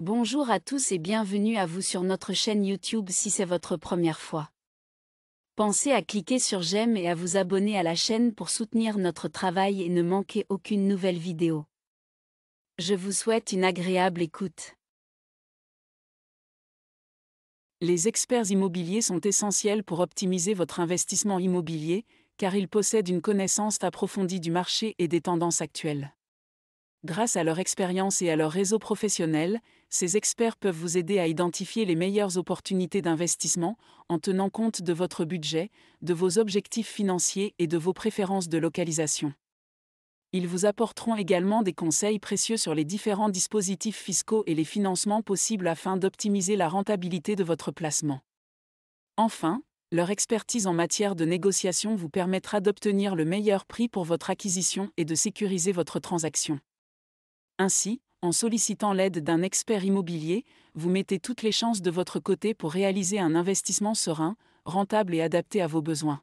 Bonjour à tous et bienvenue à vous sur notre chaîne YouTube si c'est votre première fois. Pensez à cliquer sur j'aime et à vous abonner à la chaîne pour soutenir notre travail et ne manquer aucune nouvelle vidéo. Je vous souhaite une agréable écoute. Les experts immobiliers sont essentiels pour optimiser votre investissement immobilier, car ils possèdent une connaissance approfondie du marché et des tendances actuelles. Grâce à leur expérience et à leur réseau professionnel, ces experts peuvent vous aider à identifier les meilleures opportunités d'investissement en tenant compte de votre budget, de vos objectifs financiers et de vos préférences de localisation. Ils vous apporteront également des conseils précieux sur les différents dispositifs fiscaux et les financements possibles afin d'optimiser la rentabilité de votre placement. Enfin, leur expertise en matière de négociation vous permettra d'obtenir le meilleur prix pour votre acquisition et de sécuriser votre transaction. Ainsi, en sollicitant l'aide d'un expert immobilier, vous mettez toutes les chances de votre côté pour réaliser un investissement serein, rentable et adapté à vos besoins.